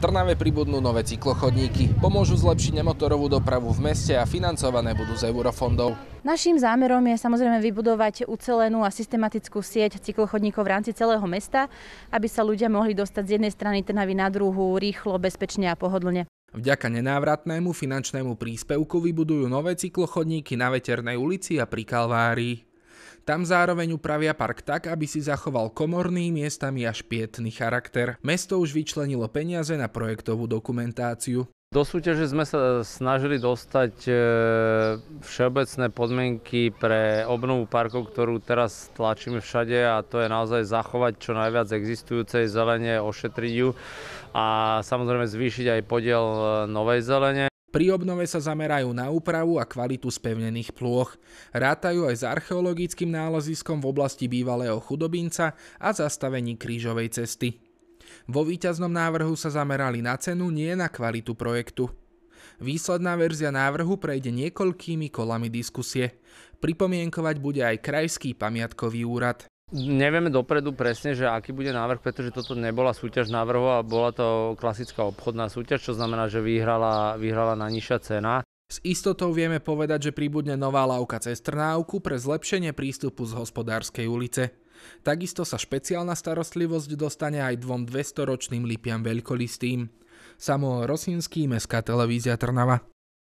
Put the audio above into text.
Trnave pribudnú nové cyklochodníky, pomôžu zlepšiť nemotorovú dopravu v meste a financované budú z eurofondov. Naším zámerom je samozrejme vybudovať ucelenú a systematickú sieť cyklochodníkov v rámci celého mesta, aby sa ľudia mohli dostať z jednej strany Trnavy na druhú rýchlo, bezpečne a pohodlne. Vďaka nenávratnému finančnému príspevku vybudujú nové cyklochodníky na Veternej ulici a pri Kalvárii. Tam zároveň upravia park tak, aby si zachoval komorný, miestami až pietný charakter. Mesto už vyčlenilo peniaze na projektovú dokumentáciu. Do súťaže sme sa snažili dostať e, všeobecné podmienky pre obnovu parkov, ktorú teraz tlačíme všade a to je naozaj zachovať čo najviac existujúcej zelenie ošetriť ju a samozrejme zvýšiť aj podiel e, novej zelene. Pri obnove sa zamerajú na úpravu a kvalitu spevnených plôch. Rátajú aj s archeologickým náleziskom v oblasti bývalého chudobinca a zastavení krížovej cesty. Vo výťaznom návrhu sa zamerali na cenu, nie na kvalitu projektu. Výsledná verzia návrhu prejde niekoľkými kolami diskusie. Pripomienkovať bude aj Krajský pamiatkový úrad. Nevieme dopredu presne, že aký bude návrh, pretože toto nebola súťaž návrhov a bola to klasická obchodná súťaž, čo znamená, že vyhrala, vyhrala najnižšia cena. S istotou vieme povedať, že príbudne nová lávka cez Trnávku pre zlepšenie prístupu z hospodárskej ulice. Takisto sa špeciálna starostlivosť dostane aj dvom 200-ročným lipiam veľkolistým. Samo Rosinský, Mestská televízia Trnava.